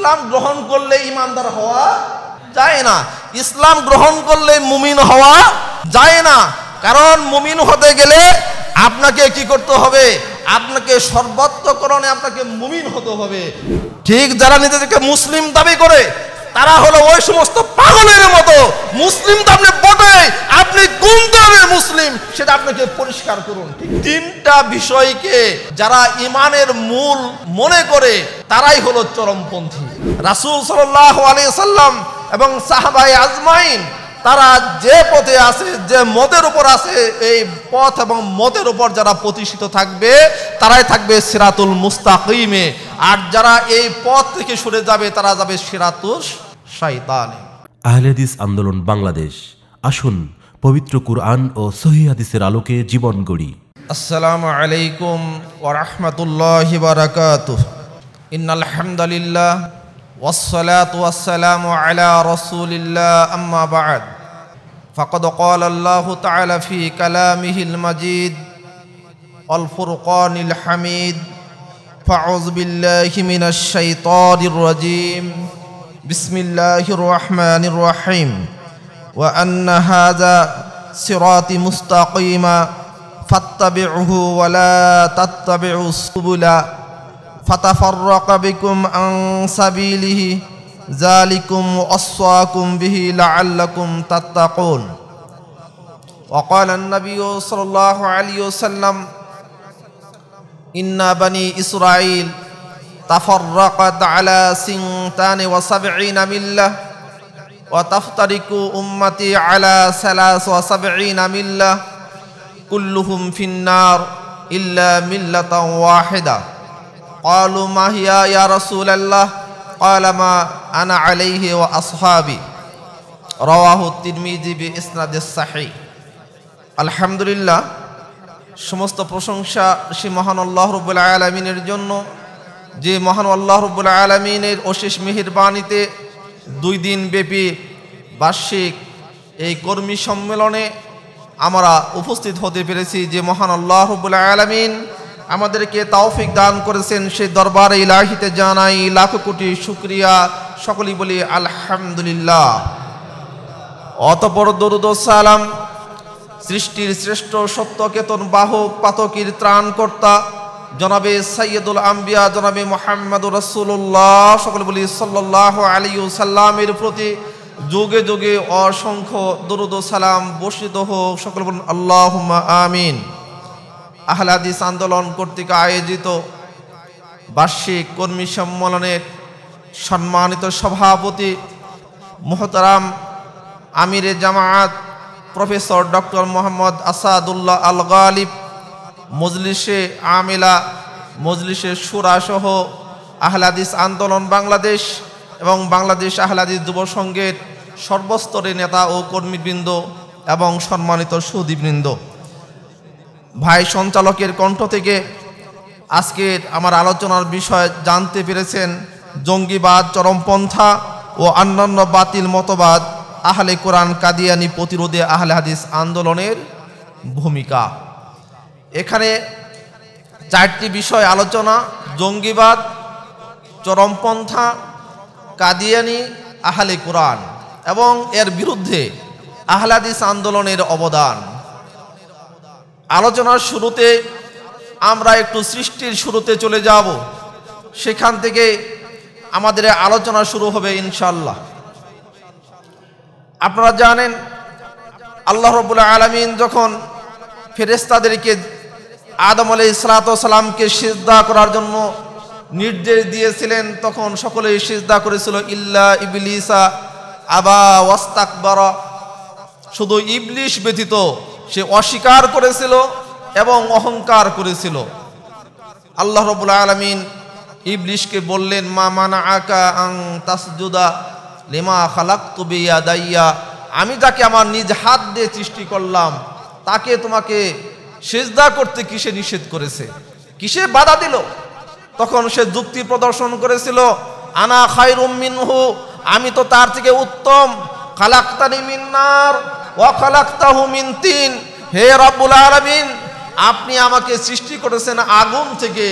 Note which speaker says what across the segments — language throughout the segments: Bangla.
Speaker 1: ইসলাম গ্রহণ করলে ইমানদার হওয়া যায় না ইসলাম গ্রহণ করলে মুমিন হওয়া যায় না কারণ মুমিন হতে গেলে আপনাকে কি করতে হবে আপনাকে সর্বত্রকরণে আপনাকে মুমিন হতে হবে ঠিক যারা নিজেদেরকে মুসলিম দাবি করে তারা হলো ওই সমস্ত পাগলের মতো মুসলিম তো আপনি বটে আপনি কোন ধরনের মুসলিম সেটা আপনাকে পরিষ্কার করুন তিনটা বিষয়কে যারা ইমানের মূল মনে করে তারাই হলো চরমপন্থী রাসুল সাল্লাহ আলিয়া সাল্লাম এবং সাহাবাই আজমাইন তারা যে পথে আছে যে মদের উপর আছে এই পথ এবং মদের উপর যারা প্রতিষ্ঠিত থাকবে তারাই থাকবে সিরাতুল মুস্তাকিমে আর যারা এই পথ থেকে সরে যাবে তারা যাবে সিরাতুস শাইতানে আহলেদিস আন্দোলন বাংলাদেশ আসুন পবিত্র কুরআন ও সহি হাদিসের আলোকে জীবন গড়ি আসসালামু আলাইকুম ওয়া রাহমাতুল্লাহি ওয়া বারাকাতুহু ইন্নাল হামদুলিল্লাহ والصلاة والسلام على رسول الله أما بعد فقد قال الله تعالى في كلامه المجيد الفرقان الحميد فاعوذ بالله من الشيطان الرجيم بسم الله الرحمن الرحيم وأن هذا صراطي مستقيما فاتبعه ولا تتبعوا السبل فتفرق بكم عن سبيله ذلكم وصاكم به لعلكم تتقون وقال النبي صلى الله عليه وسلم إن بني إسرائيل تفرقت على سنتان وسبعين ملة وتفترق أمتي على ثلاث وسبعين ملة كلهم في النار إلا ملة واحدة قالوا ما هي يا رسول الله قال ما أنا عليه وأصحابي رواه الترمذي بإسناد الصحيح الحمد لله সমস্ত প্রশংসা শ্রী মহান আল্লাহ রবুল আলমিনের জন্য যে মহান আল্লাহ রবুল আলমিনের অশেষ মেহেরবাণীতে দুই দিন ব্যাপী বার্ষিক এই কর্মী সম্মেলনে আমরা উপস্থিত হতে পেরেছি যে মহান আল্লাহ রবুল আলমিন আমাদেরকে তাওফিক দান করেছেন সেই দরবারে ইলাহিতে জানাই লাখ কোটি শুকরিয়া সকলেই বলি আলহামদুলিল্লাহ অতপর দরুদ সালাম সৃষ্টির শ্রেষ্ঠ সত্যকেতন বাহক পাতকির ত্রাণকর্তা জনাবে সৈয়দুল আম্বিয়া জনাবে মোহাম্মদ রসুল্লাহ সকলে বলি সাল্লাহ আলিউ সাল্লামের প্রতি যুগে যুগে অসংখ্য দরুদ সালাম বর্ষিত হোক সকল বলুন আল্লাহ আমিন আহলাদিস আন্দোলন কর্তৃক আয়োজিত বার্ষিক কর্মী সম্মেলনের সম্মানিত সভাপতি মোহতারাম আমিরে জামায়াত প্রফেসর ডক্টর মোহাম্মদ আসাদুল্লাহ আল গালিব মজলিসে আমিলা মজলিসে সুরাসহ আহলাদিস আন্দোলন বাংলাদেশ এবং বাংলাদেশ আহলাদিস যুব সংঘের সর্বস্তরের নেতা ও কর্মীবৃন্দ এবং সম্মানিত সুদীপবৃন্দ ভাই সঞ্চালকের কণ্ঠ থেকে আজকে আমার আলোচনার বিষয় জানতে পেরেছেন জঙ্গিবাদ চরমপন্থা ও অন্যান্য বাতিল মতবাদ আহলে কোরআন কাদিয়ানি প্রতিরোধে আহলে হাদিস আন্দোলনের ভূমিকা এখানে চারটি বিষয় আলোচনা জঙ্গিবাদ চরমপন্থা কাদিয়ানি আহলে কোরআন এবং এর বিরুদ্ধে আহলাদিস আন্দোলনের অবদান আলোচনার শুরুতে আমরা একটু সৃষ্টির শুরুতে চলে যাব সেখান থেকে আমাদের আলোচনা শুরু হবে ইনশাল্লাহ আপনারা জানেন আল্লাহ রবুল্লা আলমিন যখন ফেরেস্তাদেরকে আদম আলি সালাতামকে সিজদা করার জন্য নির্দেশ দিয়েছিলেন তখন সকলেই সিজদা করেছিল ইল্লা ইবলিসা আবা ওয়াস্তাকবার শুধু ইবলিশ ব্যতীত সে অস্বীকার করেছিল এবং অহংকার করেছিল আল্লাহ রবুল আলমিন ইবলিশকে বললেন মা মানা আকা আং তাসজুদা লেমা খালাক তুবিয়া দাইয়া আমি তাকে আমার নিজ হাত দিয়ে সৃষ্টি করলাম তাকে তোমাকে সেজদা করতে কিসে নিষেধ করেছে কিসে বাধা দিল তখন সে যুক্তি প্রদর্শন করেছিল আনা খাই হু আমি তো তার থেকে উত্তম খালাক্তানি মিন্নার তিন হে রব্বুল আলমিন আপনি আমাকে সৃষ্টি করেছেন আগুন থেকে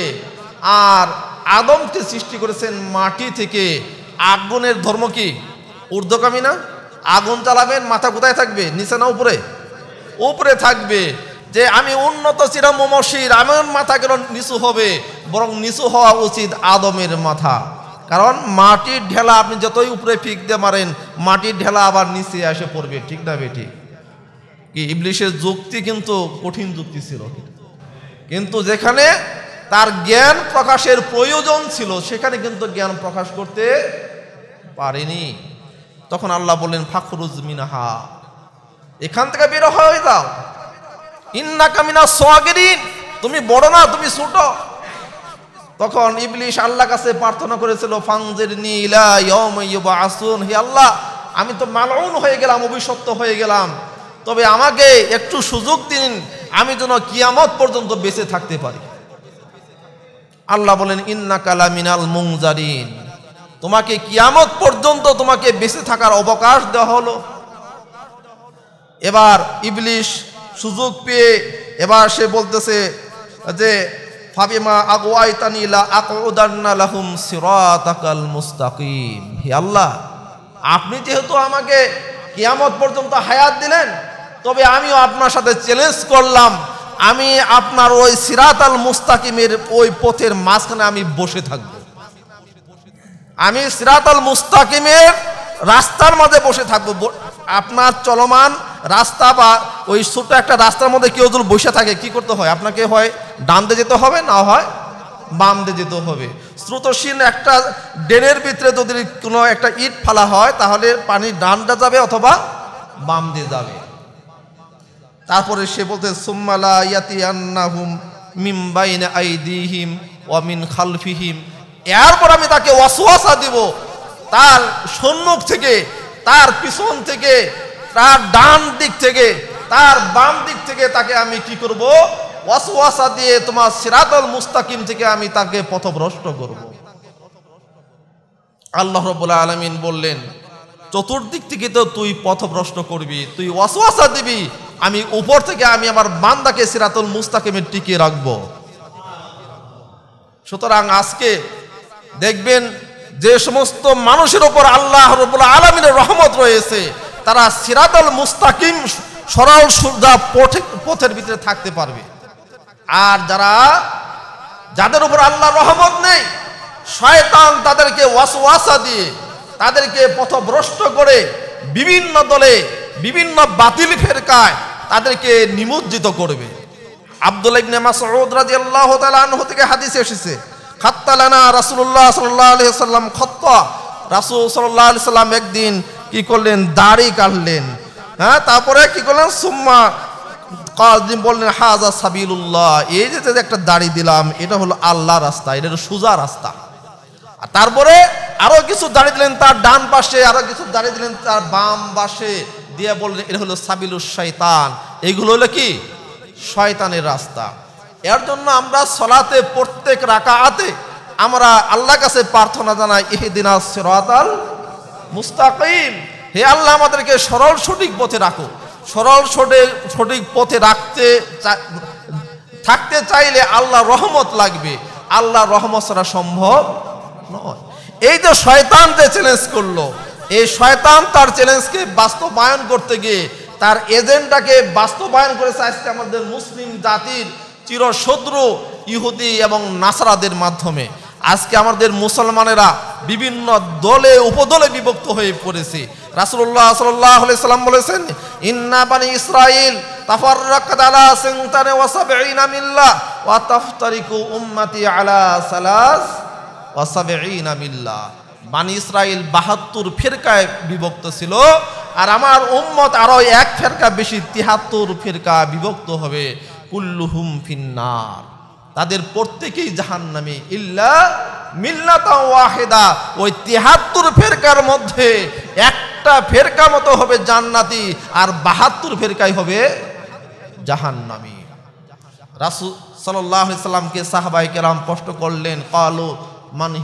Speaker 1: আর আদমকে সৃষ্টি করেছেন মাটি থেকে আগুনের ধর্ম কি ঊর্ধ্বকামী না আগুন চালাবেন মাথা কোথায় থাকবে নিচে না উপরে উপরে থাকবে যে আমি উন্নত ছিলাম মমসির মাথা কেন নিচু হবে বরং নিচু হওয়া উচিত আদমের মাথা কারণ মাটির ঢেলা আপনি যতই উপরে ফিক দিয়ে মারেন মাটির ঢেলা আবার নিচে এসে পড়বে ঠিক না বেঠিক কি ইবলিশের যুক্তি কিন্তু কঠিন যুক্তি ছিল কিন্তু যেখানে তার জ্ঞান প্রকাশের প্রয়োজন ছিল সেখানে কিন্তু জ্ঞান প্রকাশ করতে পারেনি তখন আল্লাহ বললেন ফাখরুজ মিনাহা এখান থেকে বের হয়ে যাও ইন্না কামিনা সোয়াগেরিন তুমি বড় না তুমি ছোট তখন ইবলিশ আল্লাহ কাছে প্রার্থনা করেছিল ফানজের নীলা ইয়ম ইয়বা আসুন হে আল্লাহ আমি তো মালউন হয়ে গেলাম অভিশপ্ত হয়ে গেলাম তবে আমাকে একটু সুযোগ দিন আমি যেন কিয়ামত পর্যন্ত বেঁচে থাকতে পারি আল্লাহ বলেন ইন্না কালা মিনাল মুংজারিন তোমাকে কিয়ামত পর্যন্ত তোমাকে বেঁচে থাকার অবকাশ দেওয়া হলো এবার ইবলিশ সুযোগ পেয়ে এবার সে বলতেছে যে ফাবিমা আগুয়াইতানিলা আকউদান্না লাহুম সিরাতাকাল মুস্তাকিম হে আল্লাহ আপনি যেহেতু আমাকে কিয়ামত পর্যন্ত হায়াত দিলেন তবে আমিও আপনার সাথে চ্যালেঞ্জ করলাম আমি আপনার ওই সিরাত আল মুস্তাকিমের ওই পথের মাঝখানে আমি বসে থাকব আমি সিরাত আল মুস্তাকিমের রাস্তার মধ্যে বসে থাকবো আপনার চলমান রাস্তা বা ওই ছোট্ট একটা রাস্তার মধ্যে কেউ যদি বসে থাকে কি করতে হয় আপনাকে হয় ডান দিয়ে যেতে হবে না হয় বাম দিয়ে যেতে হবে স্রোতশীল একটা ড্রেনের ভিতরে যদি কোনো একটা ইট ফালা হয় তাহলে পানি ডানটা যাবে অথবা বাম দিয়ে যাবে তারপরে সে বলতে সুম্মালা মিম খালফিহিম এরপর আমি তাকে ওয়াসওয়াসা দিব তার সম্মুখ থেকে তার পিছন থেকে তার ডান দিক থেকে তার বাম দিক থেকে তাকে আমি কি করব ওয়াসওয়াসা দিয়ে তোমার সিরাতল মুস্তাকিম থেকে আমি তাকে পথভ্রষ্ট করব আল্লাহ রবুল্লা আলমিন বললেন চতুর্দিক থেকে তো তুই পথভ্রষ্ট করবি তুই ওয়াসওয়াসা দিবি আমি উপর থেকে আমি আমার বান্দাকে সিরাতুল মুস্তাকিমের টিকিয়ে রাখব সুতরাং আজকে দেখবেন যে সমস্ত মানুষের ওপর আল্লাহ রবুল আলমিনের রহমত রয়েছে তারা সিরাতুল মুস্তাকিম সরল সুদা পথের ভিতরে থাকতে পারবে আর যারা যাদের উপর আল্লাহ রহমত নেই শয়তান তাদেরকে ওয়াসওয়াসা দিয়ে তাদেরকে পথভ্রষ্ট করে বিভিন্ন দলে বিভিন্ন বাতিল ফেরকায় তাদেরকে নিমজ্জিত করবে আব্দুল ইবনে মাসউদ রাদিয়াল্লাহু তাআলা আনহু থেকে হাদিস এসেছে খাত্তালানা রাসূলুল্লাহ সাল্লাল্লাহু আলাইহি সাল্লাম খত্তা রাসূল সাল্লাল্লাহু আলাইহি সাল্লাম একদিন কি করলেন দাড়ি কাটলেন হ্যাঁ তারপরে কি করলেন সুম্মা কাজদিন বললেন হাজা সাবিলুল্লাহ এই যে একটা দাড়ি দিলাম এটা হলো আল্লাহ রাস্তা এটা হলো সোজা রাস্তা আর তারপরে আরো কিছু দাঁড়িয়ে দিলেন তার ডান পাশে আরো কিছু দাঁড়িয়ে দিলেন তার বাম পাশে দিয়ে বললেন এটা হলো সাবিলুর শয়তান এগুলো হলো কি শয়তানের রাস্তা এর জন্য আমরা সলাতে প্রত্যেক রাকাতে আমরা আল্লাহ কাছে প্রার্থনা জানাই ইহদিনা সিরাতাল মুস্তাকিম হে আল্লাহ আমাদেরকে সরল সঠিক পথে রাখো সরল সঠিক সঠিক পথে রাখতে থাকতে চাইলে আল্লাহ রহমত লাগবে আল্লাহ রহমত ছাড়া সম্ভব নয় এই যে শয়তান যে চ্যালেঞ্জ করলো এই শয়তান তার চ্যালেঞ্জকে বাস্তবায়ন করতে গিয়ে তার এজেন্ডাকে বাস্তবায়ন করেছে আজকে আমাদের মুসলিম জাতির চিরশত্রু ইহুদি এবং নাসারাদের মাধ্যমে আজকে আমাদের মুসলমানেরা বিভিন্ন দলে উপদলে বিভক্ত হয়ে পড়েছে রাসুল্লাহ সাল্লাহ সাল্লাম বলেছেন ইন্না বানি ইসরাইল তাফাররাকাত আলা আলা সালাস বানি ইসরায়েল বাহাত্তর ফেরকায় বিভক্ত ছিল আর আমার উম্মত আরও এক ফেরকা বেশি তিহাত্তর ফেরকা বিভক্ত হবে কুল্লুহুম ফিন্নার তাদের প্রত্যেকেই জাহান নামে ইল্লা মিল্লাতা ওয়াহেদা ওই তিহাত্তর ফেরকার মধ্যে একটা ফেরকা মতো হবে জান্নাতি আর বাহাত্তর ফেরকাই হবে জাহান্নামি রাসু সাল্লাহ সাল্লামকে সাহাবাই কেরাম প্রশ্ন করলেন কালো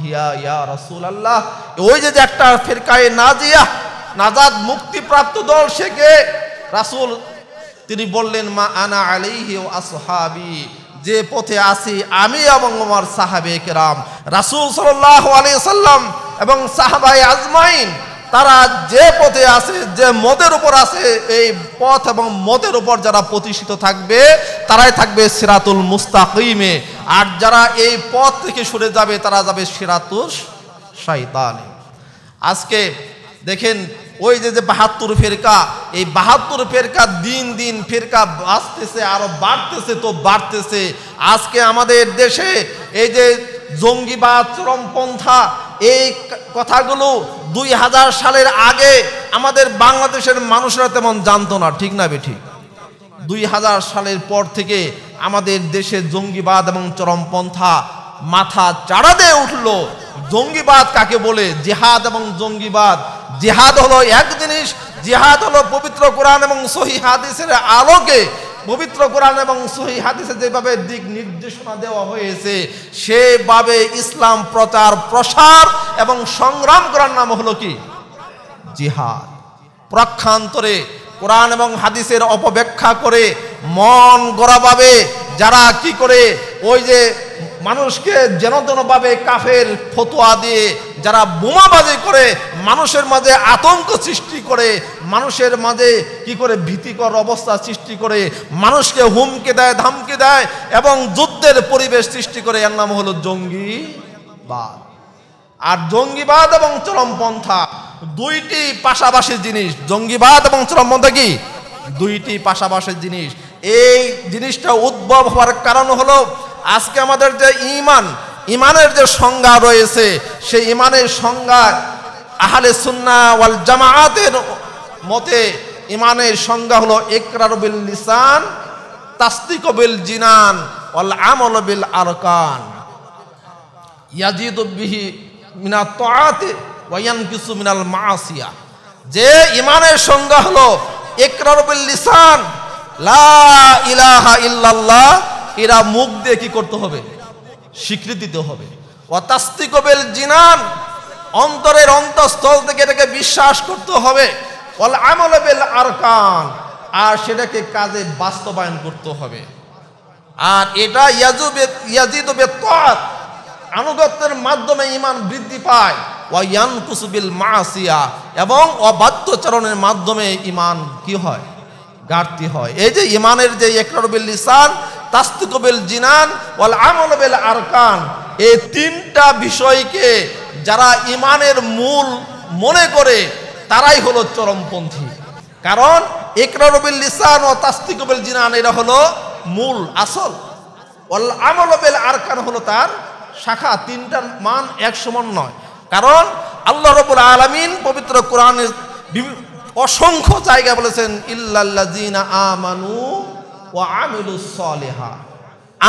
Speaker 1: ইয়া আল্লাহ ওই যে একটা নাজিয়া মুক্তিপ্রাপ্ত দল তিনি বললেন মা আনা আলিহি যে পথে আসি আমি এবং আমার সাহাবে কেরাম রাসুল সাল্লাহ সাল্লাম এবং সাহাবাই আজমাইন তারা যে পথে আছে যে মদের উপর আছে এই পথ এবং মদের উপর যারা প্রতিষ্ঠিত থাকবে তারাই থাকবে সিরাতুল মুস্তাকিমে আর যারা এই পথ থেকে সরে যাবে তারা যাবে সিরাতুস শয়তানে আজকে দেখেন ওই যে যে বাহাত্তর ফেরকা এই বাহাত্তর ফেরকা দিন দিন ফেরকা বাঁচতেছে আরও বাড়তেছে তো বাড়তেছে আজকে আমাদের দেশে এই যে জঙ্গিবাদ চরমপন্থা এই কথাগুলো দুই হাজার সালের আগে আমাদের বাংলাদেশের মানুষরা তেমন জানতো না ঠিক না বেঠিক দুই হাজার সালের পর থেকে আমাদের দেশে জঙ্গিবাদ এবং চরমপন্থা মাথা চাড়া দিয়ে উঠল জঙ্গিবাদ কাকে বলে জেহাদ এবং জঙ্গিবাদ জেহাদ হলো এক জিনিস জেহাদ হলো পবিত্র কোরআন এবং সহি হাদিসের আলোকে পবিত্র কোরআন এবং সহি হাদিসে যেভাবে দিক নির্দেশনা দেওয়া হয়েছে সেভাবে ইসলাম প্রচার প্রসার এবং সংগ্রাম করার নাম হলো কি জিহাদ প্রক্ষান্তরে কোরআন এবং হাদিসের অপব্যাখ্যা করে মন গড়াভাবে যারা কি করে ওই যে মানুষকে যেন তেনভাবে কাফের ফতোয়া দিয়ে যারা বোমাবাজি করে মানুষের মাঝে আতঙ্ক সৃষ্টি করে মানুষের মাঝে কি করে ভীতিকর অবস্থা সৃষ্টি করে মানুষকে হুমকে দেয় ধামকে দেয় এবং যুদ্ধের পরিবেশ সৃষ্টি করে এর নাম হলো জঙ্গিবাদ আর জঙ্গিবাদ এবং চরমপন্থা দুইটি পাশাপাশি জিনিস জঙ্গিবাদ এবং চরমপন্থা কি দুইটি পাশাপাশি জিনিস এই জিনিসটা উদ্ভব হওয়ার কারণ হলো আজকে আমাদের যে ইমান ইমানের যে সংজ্ঞা রয়েছে সেই ইমানের সংজ্ঞা আহলে সুন্না ওয়াল জামায়াতের মতে ইমানের সংজ্ঞা হলো একরারবিল লিসান তাস্তিকবিল জিনান ওয়াল আমল বিল আরকান ইয়াজিদু বিহি মিনা তাআতি ওয়া ইয়ানকিসু মিনাল মাআসিয়া যে ইমানের সংজ্ঞা হলো একরারবিল লিসান লা ইলাহা ইল্লাল্লাহ এরা মুখ দিয়ে কি করতে হবে স্বীকৃতি দিতে হবে অতাস্তিকবেল জিনান অন্তরের অন্তঃস্থল থেকে এটাকে বিশ্বাস করতে হবে অল আমলবেল আরকান আর সেটাকে কাজে বাস্তবায়ন করতে হবে আর এটা ইয়াজিদবে তৎ আনুগত্যের মাধ্যমে ইমান বৃদ্ধি পায় ওয়ান মাসিয়া এবং অবাধ্যচরণের মাধ্যমে ইমান কি হয় ঘাটতি হয় এই যে ইমানের যে একরবিল লিসান তাস্তুকবিল জিনান ওয়াল আমল আরকান এই তিনটা বিষয়কে যারা ইমানের মূল মনে করে তারাই হলো চরমপন্থী কারণ একরবিল লিসান ও তাস্তিকবিল জিনান এটা হলো মূল আসল ওয়াল আমল বেল আরকান হলো তার শাখা তিনটার মান এক সমান নয় কারণ আল্লাহ রবুল আলমিন পবিত্র কোরআনের অসংখ্য জায়গা বলেছেন ইল্লাল্লাজিনা আমানু ও আমিলুস সলেহা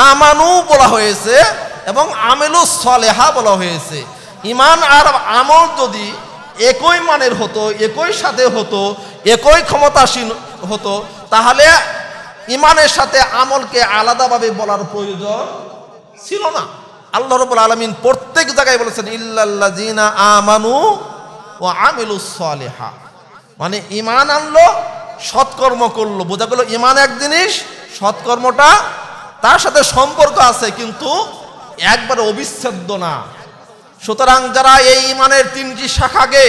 Speaker 1: আমানু বলা হয়েছে এবং আমেলুস সলেহা বলা হয়েছে ইমান আর আমল যদি একই মানের হতো একই সাথে হতো একই ক্ষমতাসীন হতো তাহলে ইমানের সাথে আমলকে আলাদাভাবে বলার প্রয়োজন ছিল না আল্লাহ রবুল আলমিন প্রত্যেক জায়গায় বলেছেন জিনা আমানু ও আমিলুস সলেহা মানে ইমান আনলো সৎকর্ম করলো বোঝা গেল ইমান এক জিনিস সৎকর্মটা তার সাথে সম্পর্ক আছে কিন্তু একবারে অবিচ্ছেদ্য না সুতরাং যারা এই ইমানের তিনটি শাখাকে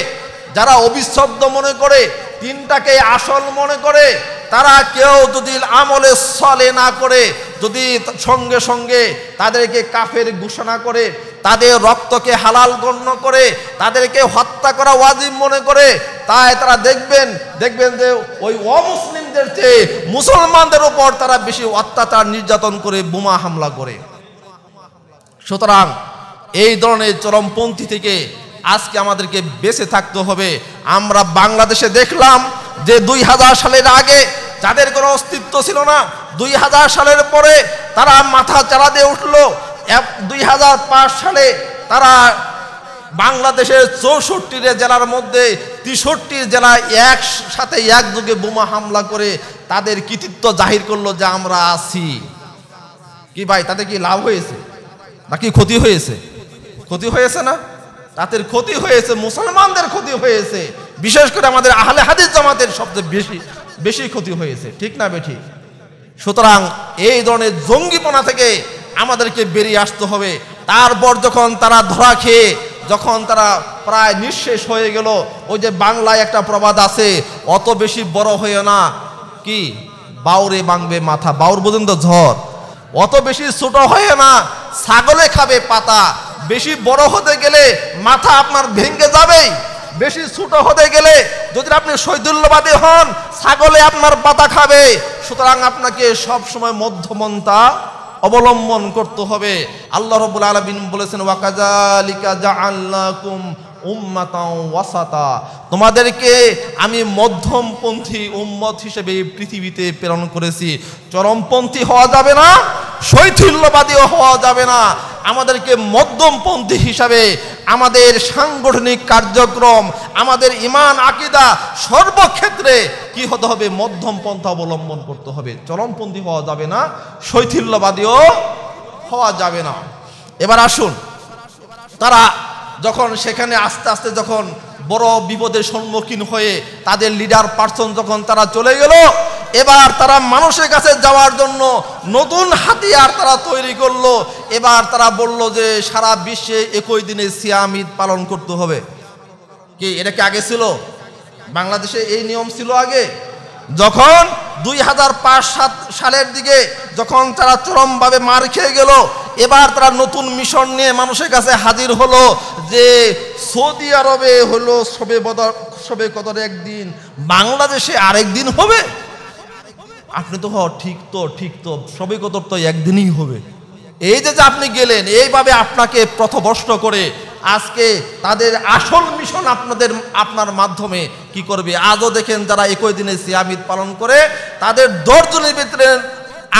Speaker 1: যারা অবিচ্ছেদ্য মনে করে তিনটাকে আসল মনে করে তারা কেউ যদি আমলে সলে না করে যদি সঙ্গে সঙ্গে তাদেরকে কাফের ঘোষণা করে তাদের রক্তকে হালাল গণ্য করে তাদেরকে হত্যা করা ওয়াজিব মনে করে তাই তারা দেখবেন দেখবেন যে ওই অমুসলিমদের চেয়ে মুসলমানদের উপর তারা বেশি অত্যাচার নির্যাতন করে বোমা হামলা করে সুতরাং এই ধরনের চরমপন্থী থেকে আজকে আমাদেরকে বেঁচে থাকতে হবে আমরা বাংলাদেশে দেখলাম যে দুই সালের আগে যাদের কোনো অস্তিত্ব ছিল না দুই সালের পরে তারা মাথা চালা দিয়ে উঠল দুই সালে তারা বাংলাদেশের চৌষট্টি জেলার মধ্যে তেষট্টি জেলায় একসাথে একযোগে বোমা হামলা করে তাদের কৃতিত্ব জাহির করলো যে আমরা আছি কি ভাই তাতে কি লাভ হয়েছে নাকি ক্ষতি হয়েছে ক্ষতি হয়েছে না তাদের ক্ষতি হয়েছে মুসলমানদের ক্ষতি হয়েছে বিশেষ করে আমাদের আহলে হাদিস জামাতের সবচেয়ে বেশি বেশি ক্ষতি হয়েছে ঠিক না বেঠি সুতরাং এই ধরনের জঙ্গিপনা থেকে আমাদেরকে বেরিয়ে আসতে হবে তারপর যখন তারা ধরা খেয়ে যখন তারা প্রায় নিঃশেষ হয়ে গেল ওই যে বাংলায় একটা প্রবাদ আছে অত বেশি বড় হয়ে না কি বাউরে বাংবে মাথা বাউর বোঝেন তো ঝড় অত বেশি ছোট হয়ে না ছাগলে খাবে পাতা বেশি বড় হতে গেলে মাথা আপনার ভেঙে যাবেই বেশি ছোট হতে গেলে যদি আপনি শৈদুল্যবাদী হন ছাগলে আপনার পাতা খাবে সুতরাং আপনাকে সবসময় মধ্যমন্তা অবলম্বন করতে হবে আল্লাহ রবুল আলমিন বলেছেন ওয়াকাজালিকা জা আল্লাহ ওয়াসাতা তোমাদেরকে আমি মধ্যমপন্থী উম্মত হিসেবে পৃথিবীতে প্রেরণ করেছি চরমপন্থী হওয়া যাবে না শৈথিল্যবাদীও হওয়া যাবে না আমাদেরকে মধ্যমপন্থী হিসাবে আমাদের সাংগঠনিক কার্যক্রম আমাদের ইমান আকিদা সর্বক্ষেত্রে কি হতে হবে মধ্যমপন্থা অবলম্বন করতে হবে চরমপন্থী হওয়া যাবে না শৈথিল্যবাদীও হওয়া যাবে না এবার আসুন তারা যখন সেখানে আস্তে আস্তে যখন বড় বিপদের সম্মুখীন হয়ে তাদের লিডার পার্সন যখন তারা চলে গেল এবার তারা মানুষের কাছে যাওয়ার জন্য নতুন হাতিয়ার তারা তৈরি করলো এবার তারা বলল যে সারা বিশ্বে একই দিনে সিয়াম পালন করতে হবে কি এটা কি আগে ছিল বাংলাদেশে এই নিয়ম ছিল আগে যখন দুই হাজার পাঁচ সাত সালের দিকে যখন তারা চরমভাবে মার খেয়ে গেল এবার তারা নতুন মিশন নিয়ে মানুষের কাছে হাজির হলো যে সৌদি আরবে হলো সবে বদর সবে কদর একদিন বাংলাদেশে আরেক দিন হবে আপনি তো হ হ্যাঁ, ঠিক তো ঠিক তো সবে কদর তো একদিনই হবে এই যে আপনি গেলেন এইভাবে আপনাকে প্রথভষ্ট করে আজকে তাদের আসল মিশন আপনাদের আপনার মাধ্যমে কি করবে আজও দেখেন যারা একই দিনে সিয়ামিদ পালন করে তাদের দশজনের ভিতরে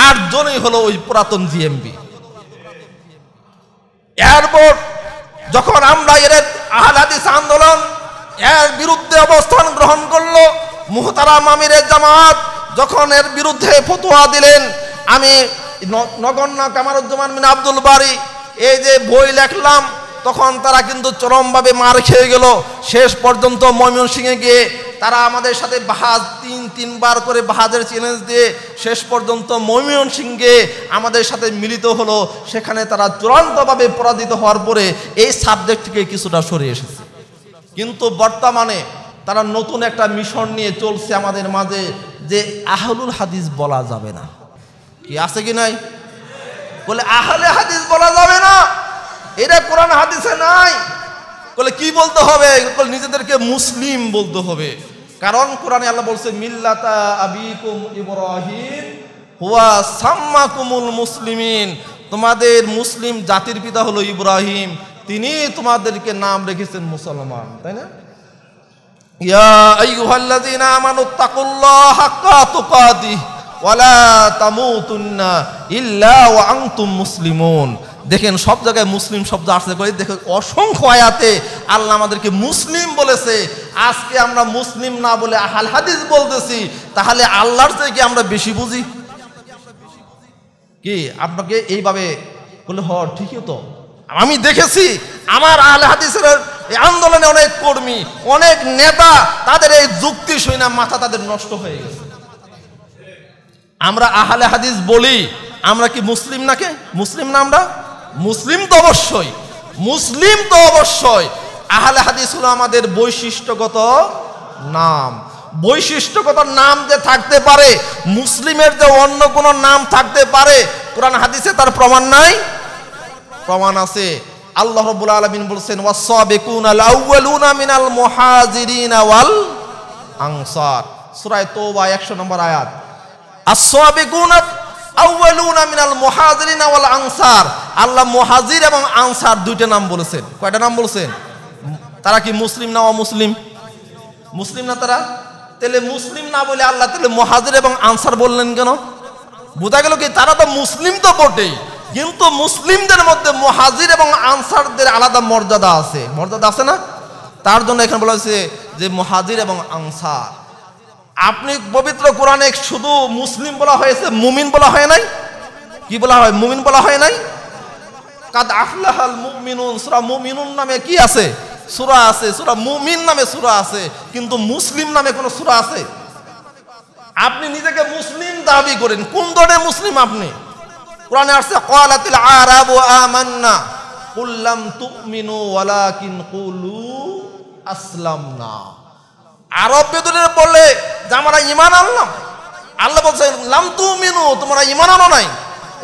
Speaker 1: আটজনই হলো ওই পুরাতন জিএমবি এরপর যখন আমরা এর আহাদিস আন্দোলন এর বিরুদ্ধে অবস্থান গ্রহণ করলো মুহতারা মামিরের জামাত যখন এর বিরুদ্ধে ফতোয়া দিলেন আমি নগণ্য কামারুজ্জামান মিন আব্দুল বাড়ি এই যে বই লেখলাম তখন তারা কিন্তু চরমভাবে মার খেয়ে গেল শেষ পর্যন্ত ময়মনসিংহে গিয়ে তারা আমাদের সাথে বাহাজ তিন তিনবার করে বাহাজের চ্যালেঞ্জ দিয়ে শেষ পর্যন্ত ময়মন সিংহে আমাদের সাথে মিলিত হলো সেখানে তারা চূড়ান্তভাবে পরাজিত হওয়ার পরে এই সাবজেক্ট থেকে কিছুটা সরে এসেছে কিন্তু বর্তমানে তারা নতুন একটা মিশন নিয়ে চলছে আমাদের মাঝে যে আহলুল হাদিস বলা যাবে না কি আছে কি নাই বলে আহলে হাদিস বলা যাবে না এটা কোরআন হাদিসে নাই বলে কি বলতে হবে নিজেদেরকে মুসলিম বলতে হবে কারণ কোরআনে আল্লাহ বলছে মিল্লাতা আবিকুম ইব্রাহিম হুয়া সাম্মাকুমুল মুসলিমিন তোমাদের মুসলিম জাতির পিতা হলো ইব্রাহিম তিনি তোমাদেরকে নাম রেখেছেন মুসলমান তাই না ইয়া আইয়ুহাল্লাযীনা আমানু তাকুল্লাহ হাক্কা তুকাতিহি ওয়ালা তামুতুন্না ইল্লা ওয়া আনতুম মুসলিমুন দেখেন সব জায়গায় মুসলিম শব্দ আসতে করে দেখে অসংখ্য আয়াতে আল্লাহ আমাদেরকে মুসলিম বলেছে আজকে আমরা মুসলিম না বলে আহাল হাদিস বলতেছি তাহলে আল্লাহর থেকে আমরা বেশি বুঝি কি আপনাকে এইভাবে বলে হ ঠিকই তো আমি দেখেছি আমার আহ হাদিসের আন্দোলনে অনেক কর্মী অনেক নেতা তাদের এই যুক্তি সৈনা মাথা তাদের নষ্ট হয়ে গেছে আমরা আহলে হাদিস বলি আমরা কি মুসলিম নাকে মুসলিম না আমরা মুসলিম তো অবশ্যই মুসলিম তো অবশ্যই আহলে হাদিস হলো আমাদের বৈশিষ্ট্যগত নাম বৈশিষ্ট্যগত নাম যে থাকতে পারে মুসলিমের যে অন্য কোনো নাম থাকতে পারে কোরআন হাদিসে তার প্রমাণ নাই প্রমাণ আছে আল্লাহ রাব্বুল আলামিন বলছেন ওয়াসাবিকুন আল আউয়ালুনা মিনাল মুহাজিরিন ওয়াল আনসার সূরা তাওবা 100 নম্বর আয়াত আস-সাবিকুনা আউ্বালুনা মিনাল মহাজরিন আওয়াল আনসার আল্লাহ মহাজির এবং আনসার দুইটা নাম বলেছেন কয়টা নাম বলেছেন তারা কি মুসলিম না অমুসলিম মুসলিম না তারা তাহলে মুসলিম না বলে আল্লাহ তাহলে মহাজির এবং আনসার বললেন কেন বোঝা গেল কি তারা তো মুসলিম তো বটেই কিন্তু মুসলিমদের মধ্যে মহাজির এবং আনসারদের আলাদা মর্যাদা আছে মর্যাদা আছে না তার জন্য এখানে বলা হয়েছে যে মহাজির এবং আনসার আপনি পবিত্র কোরআনে শুধু মুসলিম বলা হয়েছে মুমিন বলা হয় নাই কি বলা হয় মুমিন বলা হয় নাই কাদ আফলাহাল মুমিনুন সুরা মুমিনুন নামে কি আছে সুরা আছে সুরা মুমিন নামে সুরা আছে কিন্তু মুসলিম নামে কোনো সুরা আছে আপনি নিজেকে মুসলিম দাবি করেন কোন ধরনের মুসলিম আপনি কোরআনে আসছে ক্বালাতিল আরাবু আমান্না কুল্লাম তুমিনু ওয়ালাকিন কুলু আসলামনা আরব বেদুলের বললে যে আমরা ইমান আনলাম আল্লাহ বলছেন লাম তু মিনু তোমরা ইমান আনো নাই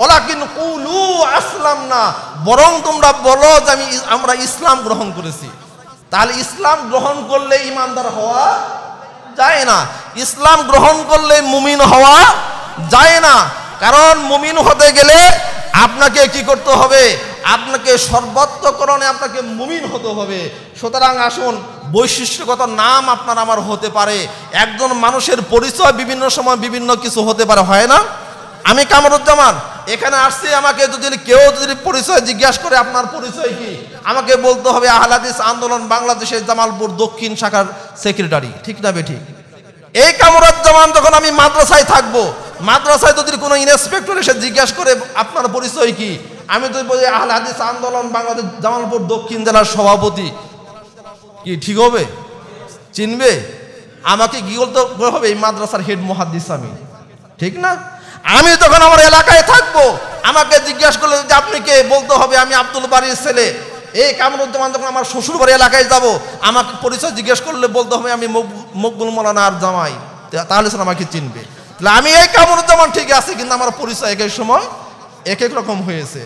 Speaker 1: ওলা কিন্তু কুলু আসলাম না বরং তোমরা বলো যে আমি আমরা ইসলাম গ্রহণ করেছি তাহলে ইসলাম গ্রহণ করলে ইমানদার হওয়া যায় না ইসলাম গ্রহণ করলে মুমিন হওয়া যায় না কারণ মুমিন হতে গেলে আপনাকে কি করতে হবে আপনাকে সর্বত্বকরণে আপনাকে মুমিন হতে হবে সুতরাং আসুন বৈশিষ্ট্যগত নাম আপনার আমার হতে পারে একজন মানুষের পরিচয় বিভিন্ন সময় বিভিন্ন কিছু হতে পারে হয় না আমি কামরুজ্জামান এখানে আসছি আমাকে যদি কেউ যদি পরিচয় জিজ্ঞাসা করে আপনার পরিচয় কি আমাকে বলতে হবে আহলাদিস আন্দোলন বাংলাদেশের জামালপুর দক্ষিণ শাখার সেক্রেটারি ঠিক না বেঠি এই কামরুজ্জামান যখন আমি মাদ্রাসায় থাকব মাদ্রাসায় যদি কোনো ইন্সপেক্টর এসে জিজ্ঞাসা করে আপনার পরিচয় কি আমি তো বলি আহলাদিস আন্দোলন বাংলাদেশ জামালপুর দক্ষিণ জেলার সভাপতি কি ঠিক হবে চিনবে আমাকে কি বলতে হবে এই মাদ্রাসার হেড মহাদিস আমি ঠিক না আমি তখন আমার এলাকায় থাকবো আমাকে জিজ্ঞাসা করলে যে আপনি কে বলতে হবে আমি আব্দুল বাড়ির ছেলে এই কামরুজ্জামান যখন আমার শ্বশুর বাড়ি এলাকায় যাব আমাকে পরিচয় জিজ্ঞেস করলে বলতে হবে আমি মকবুল মৌলানা আর জামাই তাহলে স্যার আমাকে চিনবে তাহলে আমি এই কামরুজ্জামান ঠিক আছে কিন্তু আমার পরিচয় এক এক সময় এক এক রকম হয়েছে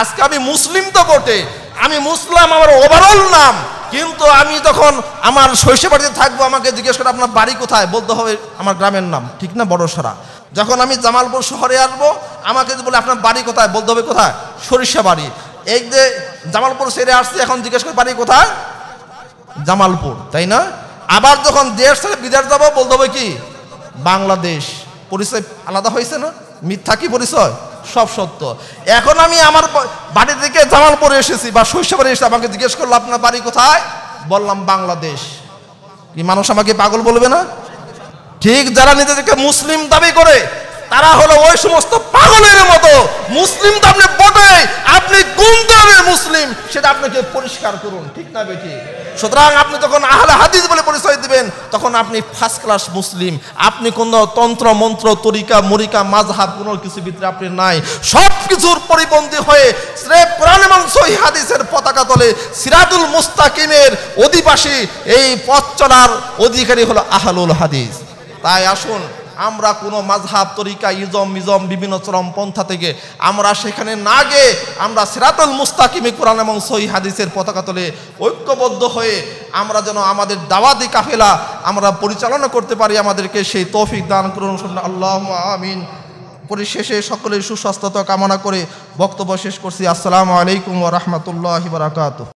Speaker 1: আজকে আমি মুসলিম তো বটে আমি মুসলাম আমার ওভারঅল নাম কিন্তু আমি যখন আমার শৈশব বাড়িতে থাকবো আমাকে জিজ্ঞেস করে আপনার বাড়ি কোথায় বলতে হবে আমার গ্রামের নাম ঠিক না বড়সরা যখন আমি জামালপুর শহরে আসবো আমাকে বলে আপনার বাড়ি কোথায় বলতে হবে কোথায় সরিষা বাড়ি এই যে জামালপুর সেরে আসছে এখন জিজ্ঞেস করে বাড়ি কোথায় জামালপুর তাই না আবার যখন দেশ ছেড়ে বিদেশ যাবো বলতে হবে কি বাংলাদেশ পরিচয় আলাদা হয়েছে না মিথ্যা কি পরিচয় সব সত্য এখন আমি আমার বাড়ি থেকে জামালপুরে এসেছি বা শৈশবরে এসে আমাকে জিজ্ঞেস করলো আপনার বাড়ি কোথায় বললাম বাংলাদেশ কি মানুষ আমাকে পাগল বলবে না ঠিক যারা নিজেদেরকে মুসলিম দাবি করে তারা হলো ওই সমস্ত পাগলের মতো মুসলিম তো আপনি বটে আপনি কোন মুসলিম সেটা আপনাকে পরিষ্কার করুন ঠিক না বেটি সুতরাং আপনি যখন আহলে হাদিস বলে পরিচয় দিবেন তখন আপনি ফার্স্ট ক্লাস মুসলিম আপনি কোন তন্ত্র মন্ত্র তরিকা মরিকা মাঝহাব কোনো কিছু ভিতরে আপনি নাই সব কিছুর পরিপন্থী হয়ে স্রেফ প্রাণ এবং সহি হাদিসের পতাকা তলে সিরাদুল মুস্তাকিমের অধিবাসী এই পথ চলার অধিকারী হলো আহলুল হাদিস তাই আসুন আমরা কোনো মাঝহাব তরিকা ইজম মিজম বিভিন্ন চরমপন্থা থেকে আমরা সেখানে না গিয়ে আমরা সেরাতুল মুস্তাকিমে কোরআন এবং সহি হাদিসের পতাকা তোলে ঐক্যবদ্ধ হয়ে আমরা যেন আমাদের দাওয়াতি কাফেলা আমরা পরিচালনা করতে পারি আমাদেরকে সেই তৌফিক দান করুন আল্লাহ আমিন পরিশেষে সকলের সুস্বাস্থ্যতা কামনা করে বক্তব্য শেষ করছি আসসালামু আলাইকুম ওরহমতুল্লাহ বারাকাত